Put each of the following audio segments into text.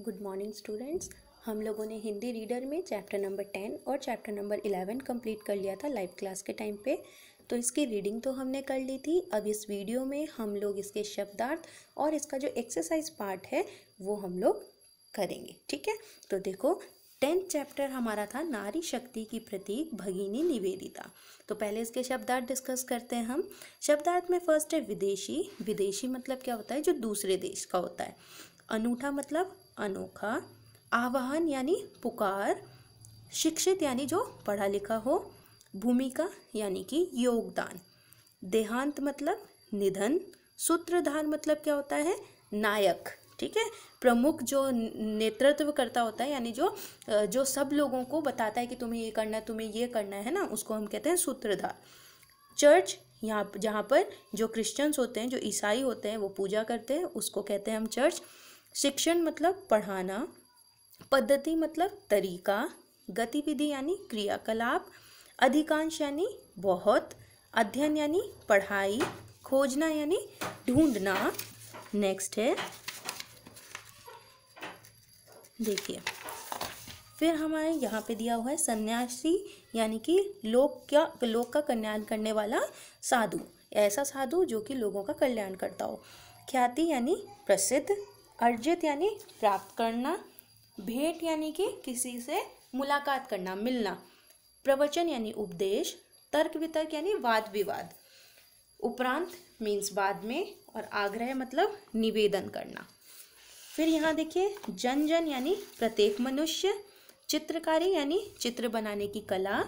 good morning students हम लोगों ने हिंदी रीडर में चैप्टर नंबर टेन और चैप्टर नंबर इलेवन कंप्लीट कर लिया था लाइव क्लास के टाइम पे तो इसकी रीडिंग तो हमने कर ली थी अब इस वीडियो में हम लोग इसके शब्दार्थ और इसका जो एक्सरसाइज पार्ट है वो हम लोग करेंगे ठीक है तो देखो टेंथ चैप्टर हमारा था नारी शक्ति की प्रतीक भगिनी निवेदिता तो पहले इसके शब्दार्थ डिस्कस करते हैं हम शब्दार्थ में फर्स्ट है विदेशी विदेशी मतलब क्या होता है जो दूसरे देश का होता है अनूठा मतलब अनोखा आवाहन यानी पुकार शिक्षित यानी जो पढ़ा लिखा हो भूमिका यानी कि योगदान देहांत मतलब निधन सूत्रधार मतलब क्या होता है नायक ठीक है प्रमुख जो नेतृत्व करता होता है यानी जो जो सब लोगों को बताता है कि तुम्हें ये करना है तुम्हें ये करना है ना उसको हम कहते हैं सूत्रधार चर्च यहाँ जहाँ पर जो क्रिश्चियंस होते हैं जो ईसाई होते हैं वो पूजा करते हैं उसको कहते हैं हम चर्च शिक्षण मतलब पढ़ाना पद्धति मतलब तरीका गतिविधि यानी क्रियाकलाप अधिकांश यानी बहुत अध्ययन यानी पढ़ाई खोजना यानी ढूंढना नेक्स्ट है देखिए फिर हमारे यहाँ पे दिया हुआ है सन्यासी यानी कि लोक क्या लोक का कल्याण करने वाला साधु ऐसा साधु जो कि लोगों का कल्याण करता हो ख्याति यानी प्रसिद्ध अर्जित यानी प्राप्त करना भेंट यानी कि किसी से मुलाकात करना मिलना प्रवचन यानी उपदेश तर्क वितर्क यानी वाद विवाद उपरांत मीन्स बाद में और आग्रह मतलब निवेदन करना फिर यहाँ देखिए जन जन यानी प्रत्येक मनुष्य चित्रकारी यानी चित्र बनाने की कला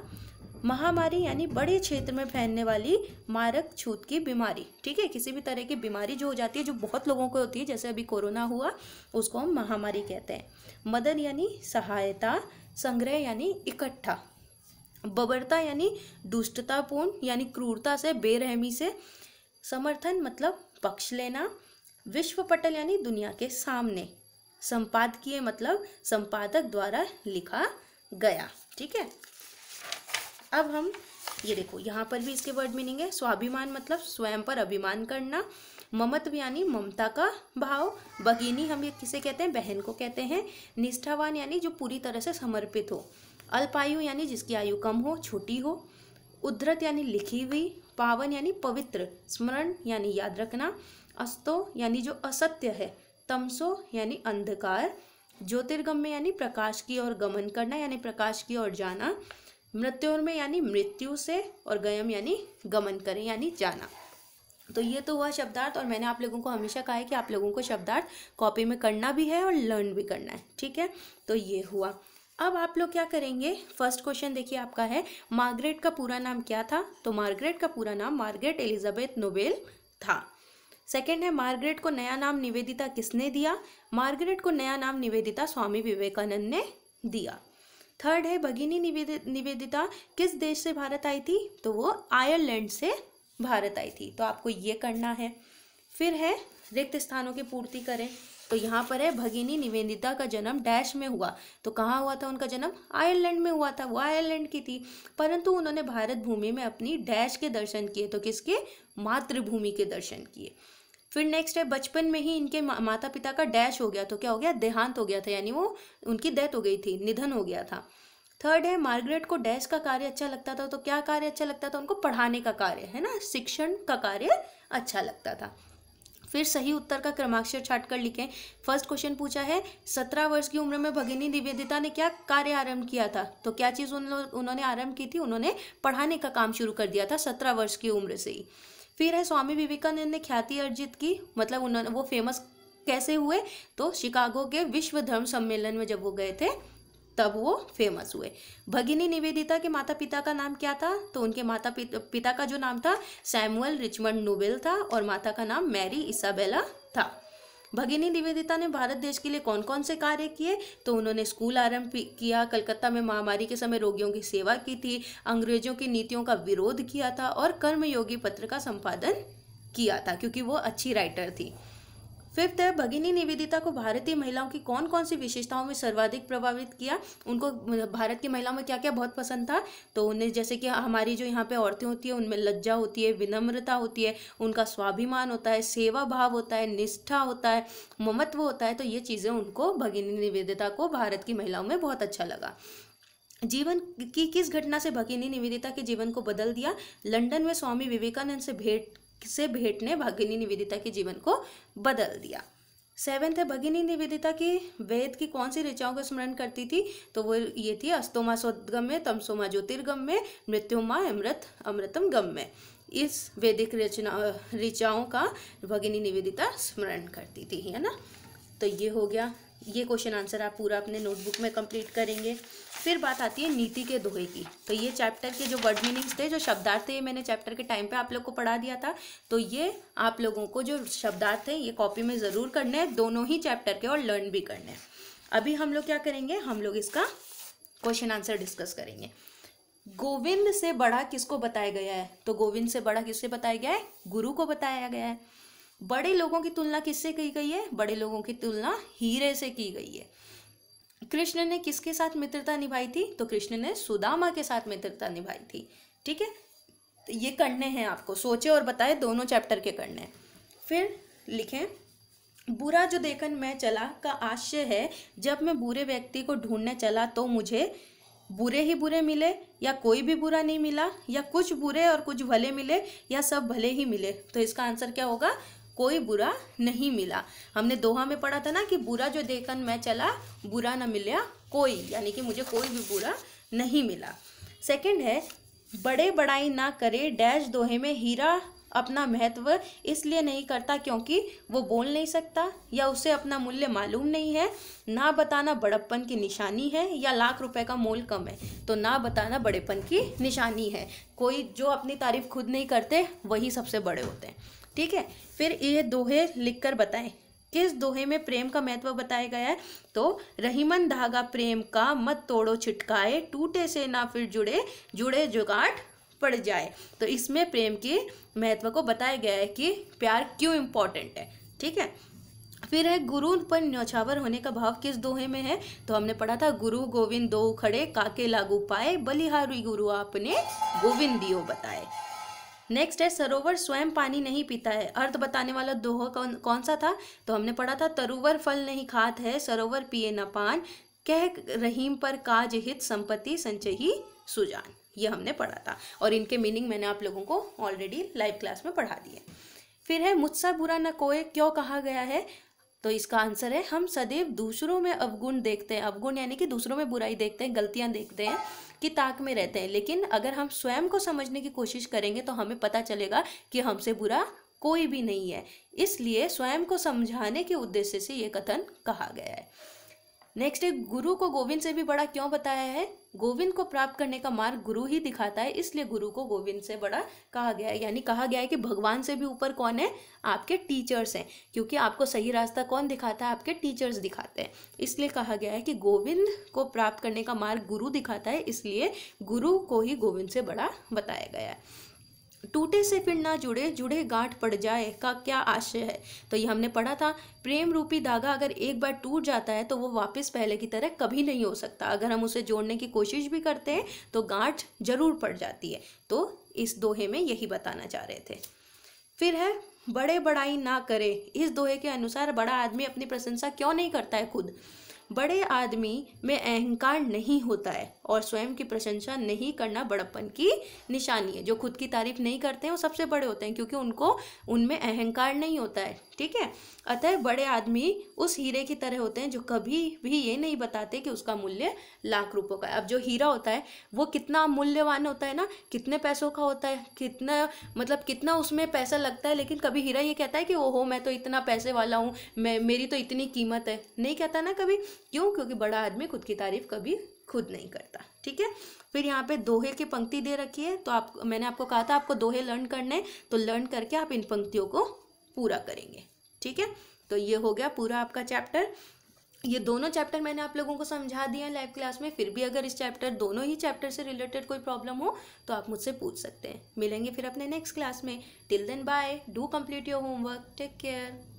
महामारी यानी बड़े क्षेत्र में फैलने वाली मारक छूत की बीमारी ठीक है किसी भी तरह की बीमारी जो हो जाती है जो बहुत लोगों को होती है जैसे अभी कोरोना हुआ उसको हम महामारी कहते हैं मदन यानी सहायता संग्रह यानी इकट्ठा बबरता यानी दुष्टतापूर्ण यानी क्रूरता से बेरहमी से समर्थन मतलब पक्ष लेना विश्व पटल यानी दुनिया के सामने संपादकीय मतलब संपादक द्वारा लिखा गया ठीक है अब हम ये देखो यहाँ पर भी इसके वर्ड मीनिंग है स्वाभिमान मतलब स्वयं पर अभिमान करना ममत्व यानी ममता का भाव बगीनी हम ये किसे कहते हैं बहन को कहते हैं निष्ठावान यानी जो पूरी तरह से समर्पित हो अल्पायु यानी जिसकी आयु कम हो छोटी हो उद्धृत यानी लिखी हुई पावन यानी पवित्र स्मरण यानी याद रखना अस्तो यानी जो असत्य है तमसो यानी अंधकार ज्योतिर्गम्य यानी प्रकाश की ओर गमन करना यानी प्रकाश की ओर जाना में यानी मृत्यु से और गयम यानी गमन करें यानी जाना तो ये तो हुआ शब्दार्थ और मैंने आप लोगों को हमेशा कहा है कि आप लोगों को शब्दार्थ कॉपी में करना भी है और लर्न भी करना है ठीक है तो ये हुआ अब आप लोग क्या करेंगे फर्स्ट क्वेश्चन देखिए आपका है मार्गरेट का पूरा नाम क्या था तो मार्गरेट का पूरा नाम मार्गरेट एलिजाबेथ नोबेल था सेकेंड है मार्गरेट को नया नाम निवेदिता किसने दिया मार्गरेट को नया नाम निवेदिता स्वामी विवेकानंद ने दिया थर्ड है भगिनी निवेदिता किस देश से भारत आई थी तो वो आयरलैंड से भारत आई थी तो आपको ये करना है फिर है रिक्त स्थानों की पूर्ति करें तो यहाँ पर है भगिनी निवेदिता का जन्म डैश में हुआ तो कहाँ हुआ था उनका जन्म आयरलैंड में हुआ था वो आयरलैंड की थी परंतु उन्होंने भारत भूमि में अपनी डैश के दर्शन किए तो किसके मातृभूमि के दर्शन किए फिर नेक्स्ट है बचपन में ही इनके माता पिता का डैश हो गया तो क्या हो गया देहांत हो गया था यानी वो उनकी डेथ हो गई थी निधन हो गया था थर्ड है मार्गरेट को डैश का कार्य अच्छा लगता था तो क्या कार्य अच्छा लगता था उनको पढ़ाने का कार्य है ना शिक्षण का कार्य अच्छा लगता था फिर सही उत्तर का क्रमाक्षर छाट कर लिखें फर्स्ट क्वेश्चन पूछा है सत्रह वर्ष की उम्र में भगिनी निवेदिता ने क्या कार्य आरंभ किया था तो क्या चीज़ उन्होंने आरंभ की थी उन्होंने पढ़ाने का काम शुरू कर दिया था सत्रह वर्ष की उम्र से ही फिर है स्वामी विवेकानंद ने ख्याति अर्जित की मतलब उन्होंने वो फेमस कैसे हुए तो शिकागो के विश्व धर्म सम्मेलन में जब वो गए थे तब वो फेमस हुए भगिनी निवेदिता के माता पिता का नाम क्या था तो उनके माता पिता, पिता का जो नाम था सैमुअल रिचमंड नोबेल था और माता का नाम मैरी इसाबेला था भगिनी निवेदिता ने भारत देश के लिए कौन कौन से कार्य किए तो उन्होंने स्कूल आरंभ किया कलकत्ता में महामारी के समय रोगियों की सेवा की थी अंग्रेजों की नीतियों का विरोध किया था और कर्मयोगी पत्र का संपादन किया था क्योंकि वो अच्छी राइटर थी फिफ्थ है भगिनी निवेदिता को भारतीय महिलाओं की कौन कौन सी विशेषताओं में सर्वाधिक प्रभावित किया उनको भारत की महिलाओं में क्या क्या बहुत पसंद था तो उन्हें जैसे कि हमारी जो यहाँ पे औरतें होती है उनमें लज्जा होती है विनम्रता होती है उनका स्वाभिमान होता है सेवा भाव होता है निष्ठा होता है ममत्व होता है तो ये चीज़ें उनको भगिनी निवेदिता को भारत की महिलाओं में बहुत अच्छा लगा जीवन की किस घटना से भगिनी निवेदिता के जीवन को बदल दिया लंदन में स्वामी विवेकानंद से भेंट से भेंट ने भगिनी निवेदिता के जीवन को बदल दिया सेवेंथ है भगिनी निवेदिता की वेद की कौन सी ऋचाओं का स्मरण करती थी तो वो ये थी अस्तोमा सोदगम में तमसोमा ज्योतिर्गम में मृत्युमा अमृत अमृतम गम में इस वैदिक रचना ऋचाओं का भगिनी निवेदिता स्मरण करती थी है ना तो ये हो गया ये क्वेश्चन आंसर आप पूरा अपने नोटबुक में कंप्लीट करेंगे फिर बात आती है नीति के दोहे की तो ये चैप्टर के जो वर्ड मीनिंग्स थे जो शब्दार्थ थे ये मैंने चैप्टर के टाइम पे आप लोग को पढ़ा दिया था तो ये आप लोगों को जो शब्दार्थ थे ये कॉपी में ज़रूर करने हैं दोनों ही चैप्टर के और लर्न भी करने हैं अभी हम लोग क्या करेंगे हम लोग इसका क्वेश्चन आंसर डिस्कस करेंगे गोविंद से बड़ा किसको बताया गया है तो गोविंद से बड़ा किससे बताया गया है गुरु को बताया गया है बड़े लोगों की तुलना किससे की गई है बड़े लोगों की तुलना हीरे से की गई है कृष्ण ने किसके साथ मित्रता निभाई थी तो कृष्ण ने सुदामा के साथ मित्रता निभाई थी ठीक है तो ये करने हैं आपको सोचे और बताए दोनों चैप्टर के करने फिर लिखें बुरा जो देखन मैं चला का आशय है जब मैं बुरे व्यक्ति को ढूंढने चला तो मुझे बुरे ही बुरे मिले या कोई भी बुरा नहीं मिला या कुछ बुरे और कुछ भले मिले या सब भले ही मिले तो इसका आंसर क्या होगा कोई बुरा नहीं मिला हमने दोहा में पढ़ा था ना कि बुरा जो देखन मैं चला बुरा ना मिला कोई यानी कि मुझे कोई भी बुरा नहीं मिला सेकंड है बड़े बड़ाई ना करे डैश दोहे में हीरा अपना महत्व इसलिए नहीं करता क्योंकि वो बोल नहीं सकता या उसे अपना मूल्य मालूम नहीं है ना बताना बड़प्पन की निशानी है या लाख रुपए का मोल कम है तो ना बताना बड़ेपन की निशानी है कोई जो अपनी तारीफ खुद नहीं करते वही सबसे बड़े होते हैं ठीक है फिर ये दोहे लिखकर बताएं किस दोहे में प्रेम का महत्व बताया गया है तो रहीमन धागा प्रेम का मत तोड़ो छिटकाए टूटे से ना फिर जुड़े जुड़े जुगाट पड़ जाए तो इसमें प्रेम के महत्व को बताया गया है कि प्यार क्यों इम्पोर्टेंट है ठीक है फिर है गुरु पर न्यौछावर होने का भाव किस दोहे में है तो हमने पढ़ा था गुरु गोविंद दो खड़े काके लागू पाए बलिहारी गुरु आपने गोविंद दियो बताए नेक्स्ट है सरोवर स्वयं पानी नहीं पीता है अर्थ बताने वाला दोहा कौन कौन सा था तो हमने पढ़ा था तरोवर फल नहीं खात है सरोवर पिए न पान कह रहीम पर काज हित संपत्ति संचयी सुजान ये हमने पढ़ा था और इनके मीनिंग मैंने आप लोगों को ऑलरेडी लाइव क्लास में पढ़ा दिए फिर है मुझसा बुरा न कोए क्यों कहा गया है तो इसका आंसर है हम सदैव दूसरों में अवगुण देखते हैं अवगुण यानी कि दूसरों में बुराई देखते हैं गलतियाँ देखते हैं कि ताक में रहते हैं लेकिन अगर हम स्वयं को समझने की कोशिश करेंगे तो हमें पता चलेगा कि हमसे बुरा कोई भी नहीं है इसलिए स्वयं को समझाने के उद्देश्य से ये कथन कहा गया है नेक्स्ट है गुरु को गोविंद से भी बड़ा क्यों बताया है गोविंद को प्राप्त करने का मार्ग गुरु ही दिखाता है इसलिए गुरु को गोविंद से बड़ा कहा गया है यानी कहा गया है कि भगवान से भी ऊपर कौन है आपके टीचर्स हैं क्योंकि आपको सही रास्ता कौन दिखाता है आपके टीचर्स दिखाते हैं इसलिए कहा गया है कि गोविंद को प्राप्त करने का मार्ग गुरु दिखाता है इसलिए गुरु को ही गोविंद से बड़ा बताया गया है टूटे से फिर ना जुड़े जुड़े गांठ पड़ जाए का क्या आशय है तो ये हमने पढ़ा था प्रेम रूपी धागा अगर एक बार टूट जाता है तो वो वापस पहले की तरह कभी नहीं हो सकता अगर हम उसे जोड़ने की कोशिश भी करते हैं तो गांठ जरूर पड़ जाती है तो इस दोहे में यही बताना चाह रहे थे फिर है बड़े बड़ाई ना करे इस दोहे के अनुसार बड़ा आदमी अपनी प्रशंसा क्यों नहीं करता है खुद बड़े आदमी में अहंकार नहीं होता है और स्वयं की प्रशंसा नहीं करना बड़प्पन की निशानी है जो खुद की तारीफ नहीं करते हैं वो सबसे बड़े होते हैं क्योंकि उनको उनमें अहंकार नहीं होता है ठीक है अतः बड़े आदमी उस हीरे की तरह होते हैं जो कभी भी ये नहीं बताते कि उसका मूल्य लाख रुपये का है अब जो हीरा होता है वो कितना मूल्यवान होता है ना कितने पैसों का होता है कितना मतलब कितना उसमें पैसा लगता है लेकिन कभी हीरा ये कहता है कि ओहो मैं तो इतना पैसे वाला हूँ मैं मेरी तो इतनी कीमत है नहीं कहता ना कभी क्यों क्योंकि बड़ा आदमी खुद की तारीफ कभी खुद नहीं करता ठीक है फिर यहाँ पे दोहे की पंक्ति दे रखी है तो आप मैंने आपको कहा था आपको दोहे लर्न करने तो लर्न करके आप इन पंक्तियों को पूरा करेंगे ठीक है तो ये हो गया पूरा आपका चैप्टर ये दोनों चैप्टर मैंने आप लोगों को समझा दिया है लाइव क्लास में फिर भी अगर इस चैप्टर दोनों ही चैप्टर से रिलेटेड कोई प्रॉब्लम हो तो आप मुझसे पूछ सकते हैं मिलेंगे फिर अपने नेक्स्ट क्लास में till then bye do complete your homework take care